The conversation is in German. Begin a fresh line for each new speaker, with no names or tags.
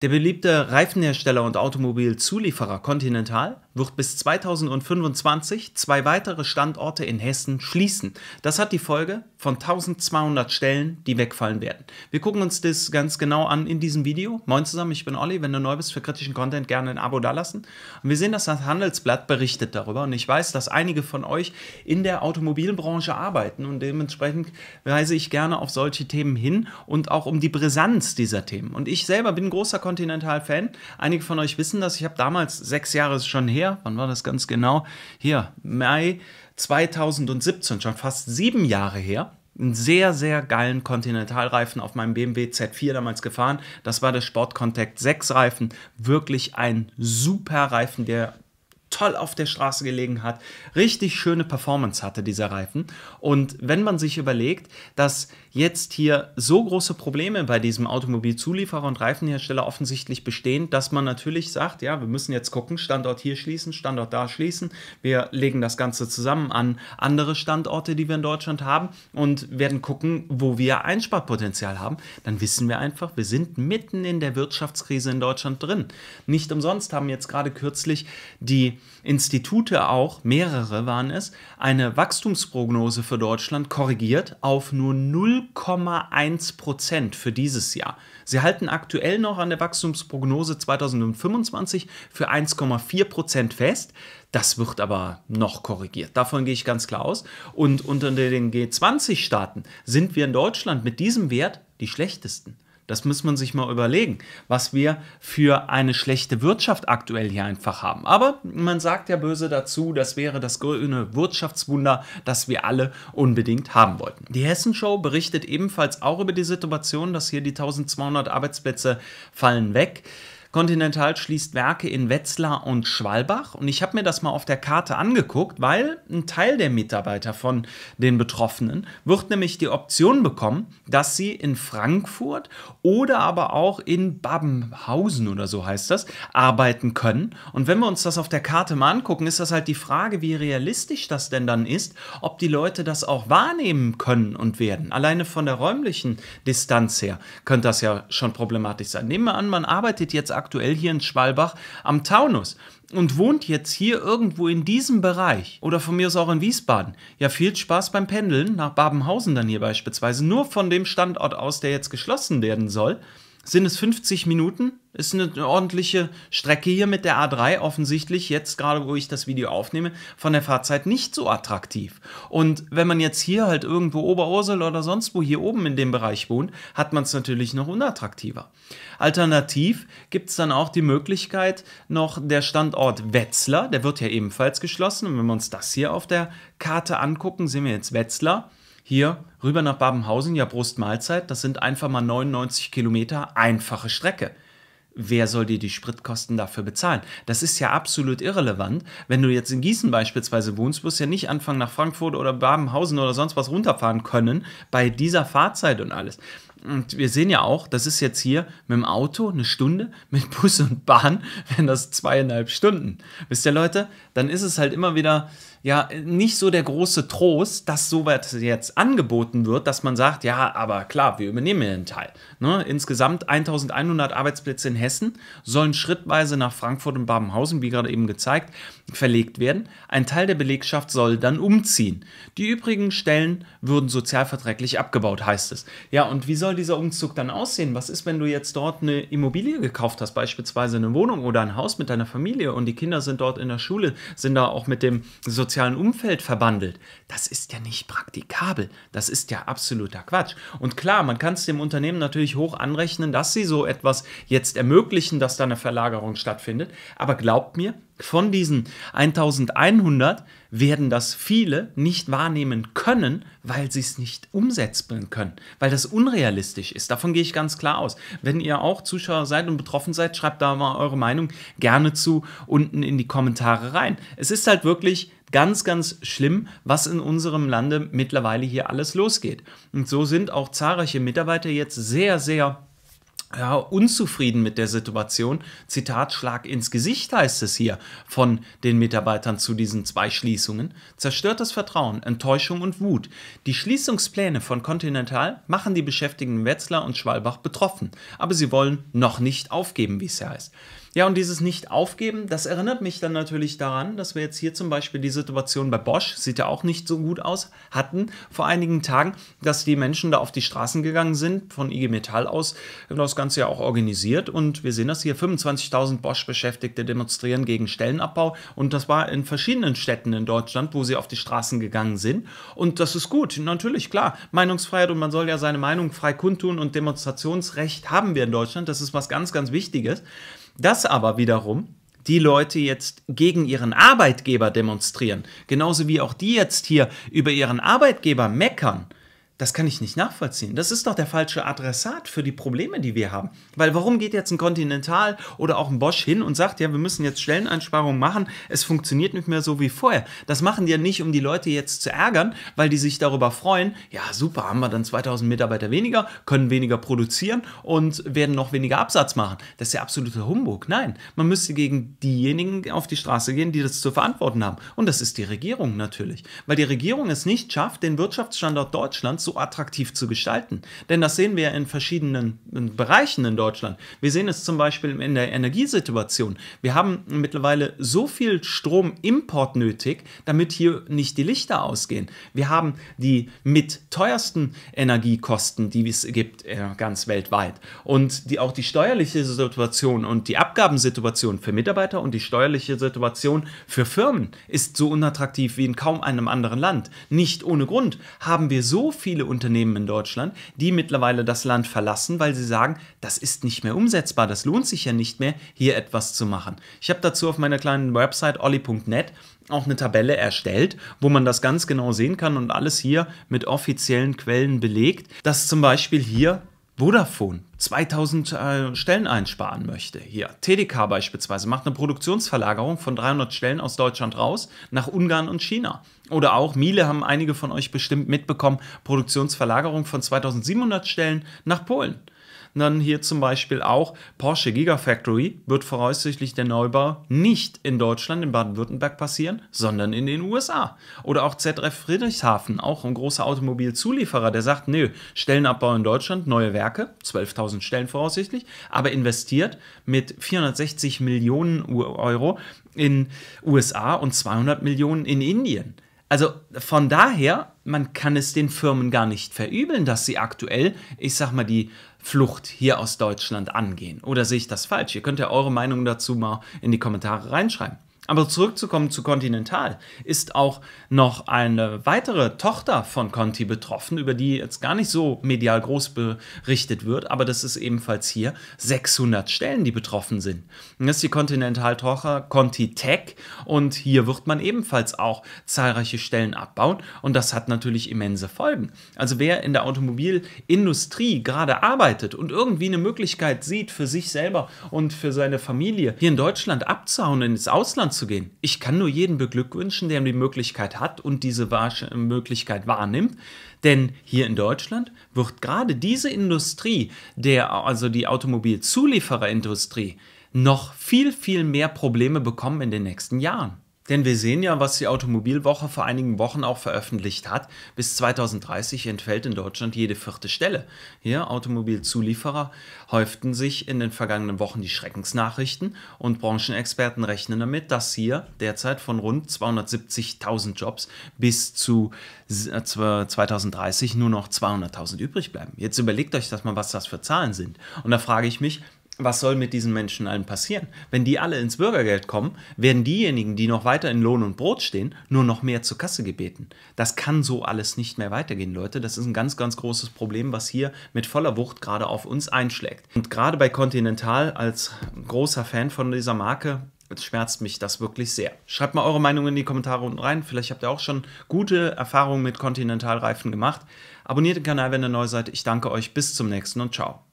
Der beliebte Reifenhersteller und Automobilzulieferer Continental wird bis 2025 zwei weitere Standorte in Hessen schließen. Das hat die Folge von 1200 Stellen, die wegfallen werden. Wir gucken uns das ganz genau an in diesem Video. Moin zusammen, ich bin Olli. Wenn du neu bist für kritischen Content, gerne ein Abo dalassen. Und wir sehen, dass das Handelsblatt berichtet darüber. Und ich weiß, dass einige von euch in der Automobilbranche arbeiten. Und dementsprechend weise ich gerne auf solche Themen hin und auch um die Brisanz dieser Themen. Und ich selber bin ein großer Continental-Fan. Einige von euch wissen das. Ich habe damals, sechs Jahre ist schon her, wann war das ganz genau? Hier, Mai 2017, schon fast sieben Jahre her einen sehr, sehr geilen Continentalreifen auf meinem BMW Z4 damals gefahren. Das war der Sport Contact 6 Reifen. Wirklich ein super Reifen, der toll auf der Straße gelegen hat. Richtig schöne Performance hatte dieser Reifen. Und wenn man sich überlegt, dass jetzt hier so große Probleme bei diesem Automobilzulieferer und Reifenhersteller offensichtlich bestehen, dass man natürlich sagt, ja, wir müssen jetzt gucken, Standort hier schließen, Standort da schließen. Wir legen das Ganze zusammen an andere Standorte, die wir in Deutschland haben und werden gucken, wo wir Einsparpotenzial haben. Dann wissen wir einfach, wir sind mitten in der Wirtschaftskrise in Deutschland drin. Nicht umsonst haben jetzt gerade kürzlich die Institute auch, mehrere waren es, eine Wachstumsprognose für Deutschland korrigiert auf nur 0,1 Prozent für dieses Jahr. Sie halten aktuell noch an der Wachstumsprognose 2025 für 1,4 Prozent fest. Das wird aber noch korrigiert. Davon gehe ich ganz klar aus. Und unter den G20-Staaten sind wir in Deutschland mit diesem Wert die schlechtesten. Das muss man sich mal überlegen, was wir für eine schlechte Wirtschaft aktuell hier einfach haben. Aber man sagt ja böse dazu, das wäre das grüne Wirtschaftswunder, das wir alle unbedingt haben wollten. Die Hessenschau berichtet ebenfalls auch über die Situation, dass hier die 1200 Arbeitsplätze fallen weg. Continental schließt Werke in Wetzlar und Schwalbach. Und ich habe mir das mal auf der Karte angeguckt, weil ein Teil der Mitarbeiter von den Betroffenen wird nämlich die Option bekommen, dass sie in Frankfurt oder aber auch in Babenhausen oder so heißt das, arbeiten können. Und wenn wir uns das auf der Karte mal angucken, ist das halt die Frage, wie realistisch das denn dann ist, ob die Leute das auch wahrnehmen können und werden. Alleine von der räumlichen Distanz her könnte das ja schon problematisch sein. Nehmen wir an, man arbeitet jetzt aktuell hier in Schwalbach am Taunus und wohnt jetzt hier irgendwo in diesem Bereich oder von mir aus auch in Wiesbaden, ja, viel Spaß beim Pendeln nach Babenhausen dann hier beispielsweise, nur von dem Standort aus, der jetzt geschlossen werden soll sind es 50 Minuten. Ist eine ordentliche Strecke hier mit der A3 offensichtlich jetzt gerade, wo ich das Video aufnehme, von der Fahrzeit nicht so attraktiv. Und wenn man jetzt hier halt irgendwo Oberursel oder sonst wo hier oben in dem Bereich wohnt, hat man es natürlich noch unattraktiver. Alternativ gibt es dann auch die Möglichkeit noch der Standort Wetzlar, der wird ja ebenfalls geschlossen. Und wenn wir uns das hier auf der Karte angucken, sehen wir jetzt Wetzlar hier rüber nach Babenhausen, ja Brustmahlzeit, das sind einfach mal 99 Kilometer einfache Strecke. Wer soll dir die Spritkosten dafür bezahlen? Das ist ja absolut irrelevant. Wenn du jetzt in Gießen beispielsweise wohnst, wirst du ja nicht anfangen, nach Frankfurt oder Babenhausen oder sonst was runterfahren können bei dieser Fahrzeit und alles. Und wir sehen ja auch, das ist jetzt hier mit dem Auto eine Stunde, mit Bus und Bahn wären das zweieinhalb Stunden. Wisst ihr, Leute? Dann ist es halt immer wieder, ja, nicht so der große Trost, dass so weit jetzt angeboten wird, dass man sagt, ja, aber klar, wir übernehmen hier einen Teil. Ne? Insgesamt 1100 Arbeitsplätze in Hessen sollen schrittweise nach Frankfurt und Babenhausen, wie gerade eben gezeigt, verlegt werden. Ein Teil der Belegschaft soll dann umziehen. Die übrigen Stellen würden sozialverträglich abgebaut, heißt es. Ja, und wie soll soll dieser Umzug dann aussehen? Was ist, wenn du jetzt dort eine Immobilie gekauft hast, beispielsweise eine Wohnung oder ein Haus mit deiner Familie und die Kinder sind dort in der Schule, sind da auch mit dem sozialen Umfeld verbandelt? Das ist ja nicht praktikabel. Das ist ja absoluter Quatsch. Und klar, man kann es dem Unternehmen natürlich hoch anrechnen, dass sie so etwas jetzt ermöglichen, dass da eine Verlagerung stattfindet. Aber glaubt mir, von diesen 1100 werden das viele nicht wahrnehmen können, weil sie es nicht umsetzen können, weil das unrealistisch ist. Davon gehe ich ganz klar aus. Wenn ihr auch Zuschauer seid und betroffen seid, schreibt da mal eure Meinung gerne zu unten in die Kommentare rein. Es ist halt wirklich ganz, ganz schlimm, was in unserem Lande mittlerweile hier alles losgeht. Und so sind auch zahlreiche Mitarbeiter jetzt sehr, sehr ja, unzufrieden mit der Situation. Zitat Schlag ins Gesicht heißt es hier von den Mitarbeitern zu diesen zwei Schließungen. Zerstörtes Vertrauen, Enttäuschung und Wut. Die Schließungspläne von Continental machen die Beschäftigten Wetzlar und Schwalbach betroffen, aber sie wollen noch nicht aufgeben, wie es heißt. Ja, und dieses Nicht-Aufgeben, das erinnert mich dann natürlich daran, dass wir jetzt hier zum Beispiel die Situation bei Bosch, sieht ja auch nicht so gut aus, hatten vor einigen Tagen, dass die Menschen da auf die Straßen gegangen sind, von IG Metall aus, das Ganze ja auch organisiert. Und wir sehen das hier, 25.000 Bosch-Beschäftigte demonstrieren gegen Stellenabbau. Und das war in verschiedenen Städten in Deutschland, wo sie auf die Straßen gegangen sind. Und das ist gut, natürlich, klar. Meinungsfreiheit und man soll ja seine Meinung frei kundtun und Demonstrationsrecht haben wir in Deutschland. Das ist was ganz, ganz Wichtiges. Das aber wiederum die Leute jetzt gegen ihren Arbeitgeber demonstrieren, genauso wie auch die jetzt hier über ihren Arbeitgeber meckern das kann ich nicht nachvollziehen. Das ist doch der falsche Adressat für die Probleme, die wir haben. Weil warum geht jetzt ein Continental oder auch ein Bosch hin und sagt, ja, wir müssen jetzt Stelleneinsparungen machen, es funktioniert nicht mehr so wie vorher. Das machen die ja nicht, um die Leute jetzt zu ärgern, weil die sich darüber freuen, ja, super, haben wir dann 2000 Mitarbeiter weniger, können weniger produzieren und werden noch weniger Absatz machen. Das ist ja absoluter Humbug. Nein, man müsste gegen diejenigen auf die Straße gehen, die das zu verantworten haben. Und das ist die Regierung natürlich. Weil die Regierung es nicht schafft, den Wirtschaftsstandort Deutschland zu so attraktiv zu gestalten. Denn das sehen wir in verschiedenen Bereichen in Deutschland. Wir sehen es zum Beispiel in der Energiesituation. Wir haben mittlerweile so viel Stromimport nötig, damit hier nicht die Lichter ausgehen. Wir haben die mit teuersten Energiekosten, die es gibt, äh, ganz weltweit. Und die, auch die steuerliche Situation und die Abgabensituation für Mitarbeiter und die steuerliche Situation für Firmen ist so unattraktiv wie in kaum einem anderen Land. Nicht ohne Grund haben wir so viele viele Unternehmen in Deutschland, die mittlerweile das Land verlassen, weil sie sagen, das ist nicht mehr umsetzbar, das lohnt sich ja nicht mehr, hier etwas zu machen. Ich habe dazu auf meiner kleinen Website olli.net auch eine Tabelle erstellt, wo man das ganz genau sehen kann und alles hier mit offiziellen Quellen belegt, dass zum Beispiel hier Vodafone 2000 äh, Stellen einsparen möchte. Hier, TDK beispielsweise macht eine Produktionsverlagerung von 300 Stellen aus Deutschland raus nach Ungarn und China. Oder auch, Miele haben einige von euch bestimmt mitbekommen, Produktionsverlagerung von 2700 Stellen nach Polen dann hier zum Beispiel auch Porsche Gigafactory wird voraussichtlich der Neubau nicht in Deutschland, in Baden-Württemberg passieren, sondern in den USA. Oder auch ZF Friedrichshafen, auch ein großer Automobilzulieferer, der sagt, nö, Stellenabbau in Deutschland, neue Werke, 12.000 Stellen voraussichtlich, aber investiert mit 460 Millionen Euro in USA und 200 Millionen in Indien. Also von daher, man kann es den Firmen gar nicht verübeln, dass sie aktuell, ich sag mal, die Flucht hier aus Deutschland angehen. Oder sehe ich das falsch? Ihr könnt ja eure Meinung dazu mal in die Kommentare reinschreiben. Aber zurückzukommen zu Continental, ist auch noch eine weitere Tochter von Conti betroffen, über die jetzt gar nicht so medial groß berichtet wird, aber das ist ebenfalls hier 600 Stellen, die betroffen sind. Das ist die Continental-Tochter Conti Tech und hier wird man ebenfalls auch zahlreiche Stellen abbauen und das hat natürlich immense Folgen. Also wer in der Automobilindustrie gerade arbeitet und irgendwie eine Möglichkeit sieht, für sich selber und für seine Familie hier in Deutschland abzuhauen, und ins Ausland nachzugehen. Ich kann nur jeden beglückwünschen, der die Möglichkeit hat und diese Möglichkeit wahrnimmt. Denn hier in Deutschland wird gerade diese Industrie, der, also die Automobilzuliefererindustrie, noch viel, viel mehr Probleme bekommen in den nächsten Jahren. Denn wir sehen ja, was die Automobilwoche vor einigen Wochen auch veröffentlicht hat. Bis 2030 entfällt in Deutschland jede vierte Stelle. Hier, Automobilzulieferer häuften sich in den vergangenen Wochen die Schreckensnachrichten und Branchenexperten rechnen damit, dass hier derzeit von rund 270.000 Jobs bis zu 2030 äh, nur noch 200.000 übrig bleiben. Jetzt überlegt euch das mal, was das für Zahlen sind. Und da frage ich mich, was soll mit diesen Menschen allen passieren? Wenn die alle ins Bürgergeld kommen, werden diejenigen, die noch weiter in Lohn und Brot stehen, nur noch mehr zur Kasse gebeten. Das kann so alles nicht mehr weitergehen, Leute. Das ist ein ganz, ganz großes Problem, was hier mit voller Wucht gerade auf uns einschlägt. Und gerade bei Continental als großer Fan von dieser Marke, es schmerzt mich das wirklich sehr. Schreibt mal eure Meinung in die Kommentare unten rein. Vielleicht habt ihr auch schon gute Erfahrungen mit Continental-Reifen gemacht. Abonniert den Kanal, wenn ihr neu seid. Ich danke euch. Bis zum nächsten und ciao.